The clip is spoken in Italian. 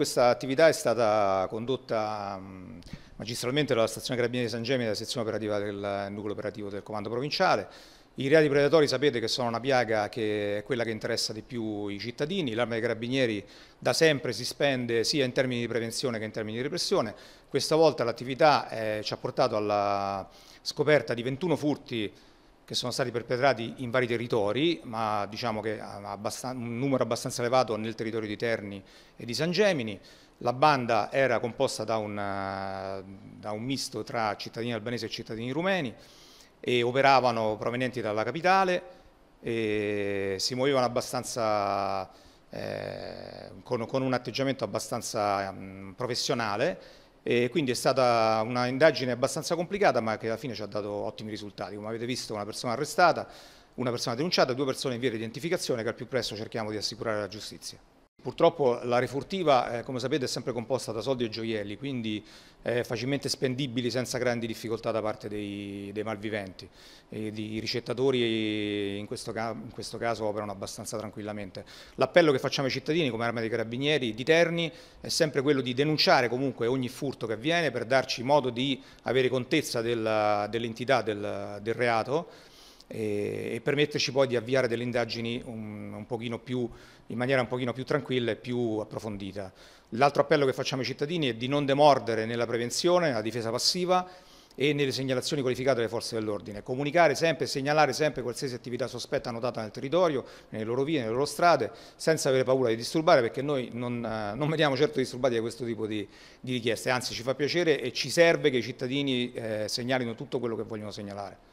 Questa attività è stata condotta magistralmente dalla stazione Carabinieri di San Gemini, dalla sezione operativa del nucleo operativo del comando provinciale. I reati predatori sapete che sono una piaga che è quella che interessa di più i cittadini, l'arma dei carabinieri da sempre si spende sia in termini di prevenzione che in termini di repressione, questa volta l'attività eh, ci ha portato alla scoperta di 21 furti che sono stati perpetrati in vari territori, ma diciamo che un numero abbastanza elevato nel territorio di Terni e di San Gemini. La banda era composta da, una, eh, da un misto tra cittadini albanesi e cittadini rumeni e operavano provenienti dalla capitale e si muovevano abbastanza eh, con, con, un atteggiamento abbastanza mh, mm, professionale e quindi è stata un'indagine abbastanza complicata ma che alla fine ci ha dato ottimi risultati. Come avete visto una persona arrestata, una persona denunciata, due persone in via di identificazione che al più presto cerchiamo di assicurare la giustizia. Purtroppo la refurtiva, eh, come sapete, è sempre composta da soldi e gioielli, quindi eh, facilmente spendibili senza grandi difficoltà da parte dei, dei malviventi. I ricettatori eh, in questo, in questo, caso operano abbastanza tranquillamente. L'appello che facciamo ai cittadini come Arma dei Carabinieri di Terni è sempre quello di denunciare comunque ogni furto che avviene per darci modo di avere contezza dell'entità dell del, del reato e, eh, e permetterci poi di avviare delle indagini un, um, più, in maniera un pochino più tranquilla e più approfondita. L'altro appello che facciamo ai cittadini è di non demordere nella prevenzione, nella difesa passiva e nelle segnalazioni qualificate delle forze dell'ordine. Comunicare sempre e segnalare sempre qualsiasi attività sospetta notata nel territorio, nelle loro vie, nelle loro strade, senza avere paura di disturbare, perché noi non, eh, non veniamo certo disturbati da questo tipo di, di, richieste, anzi ci fa piacere e ci serve che i cittadini eh, segnalino tutto quello che vogliono segnalare.